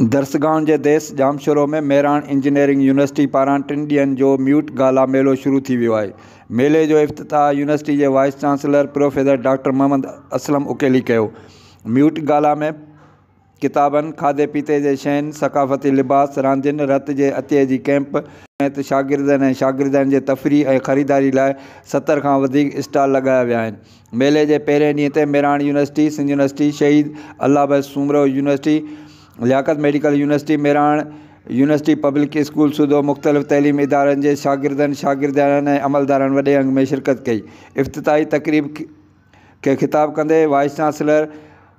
दर्शगाउनि के देश जामशोरों में मेहरान इंजीनियरिंग यूनिवर्सिटी पारा टिन ॾींहंनि जो म्यूट गाला मेलो शुरू थी वो है मेले जो इफ़्तिताह यूनिवर्सिटी के vice chancellor professor doctor Mohammad Aslam Ukeli म्यूट गाला में किताबन खाधे पीते के शयुनि सकाफ़ती लिबास रांदिन रत के अतिये की कैंप ऐं शागिर्दनि ऐं के तफ़री ए ख़रीदारी लाइ सत्तर का स्टॉल लगाया वह मेले के पेरे ढीते Mehran university Sindh university Shaheed Allah Soomro university Liaquat medical university Mehran university public school सूदो मुख़्तलिफ़ तलीम इदार के शागिदन शागिर्दारनि ऐं वे अंग में शिरकत कई इफ्ताही तकरीब के ख़िताब कदे vice chancellor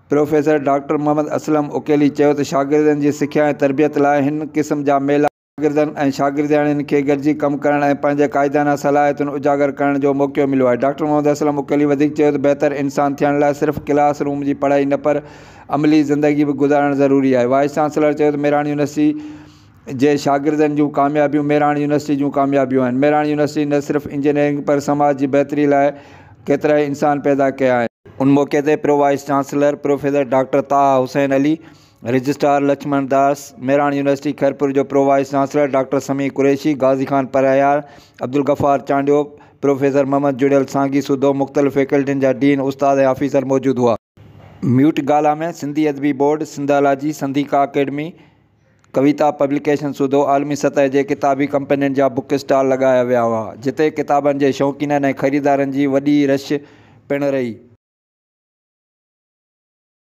professor doctor Mohammad Aslam Ukeli तो शागिर्दन की सिख्या तरबियत लाइन क़िस्म जा मेला शागिर्दनि ऐं शागिर्दनि खे गॾिजी कमु करण ऐं पंहिंजे क़ाइदाना सलाहियतुनि उजागर करण जो मौक़ो मिलियो आहे डॉक्टर मोहम्मद असलम मुकली वधीक चयो त बहितर इंसान थियण लाइ सिर्फ़ु क्लास रूम जी पढ़ाई न पर अमली ज़िंदगी बि गुज़ारणु ज़रूरी आहे वाइस चांसलर चयो त मेराण यूनिवर्सिटी जे शागिर्दनि जूं कामयाबियूं मेराण यूनिवर्सिटी जूं कामयाबियूं आहिनि मेराण यूनिवर्सिटी न सिर्फ़ु इंजीनियरिंग पर समाज जी बहितरी लाइ केतिरा ई इंसान पैदा कया आहिनि उन मौक़े ते pro vice chancellor professor doctor Taha Hussain Ali registrar Lakshman Das Mehran university Khairpur जो pro vice chancellor doctor Sami Qureshi Ghazi Khan परयार अब्दुल गफ़ार चांडियो प्रोफेसर मोहम्मद जुड़ियल सांगी सुधो मुख़्तल फैकल्टियुनि जा डीन उस्ताद ऐं आफ़ीसर मौजूदु हुआ म्यूट गाला में Sindhi Adabi board Sindhology Sindhica academy Kavita publication सुधो आलमी सतह के किताबी कंपनियों जा बुक स्टॉल लगाया विया हुआ जिते किताबन के शौकीन खरीदार की वही रश पिण रही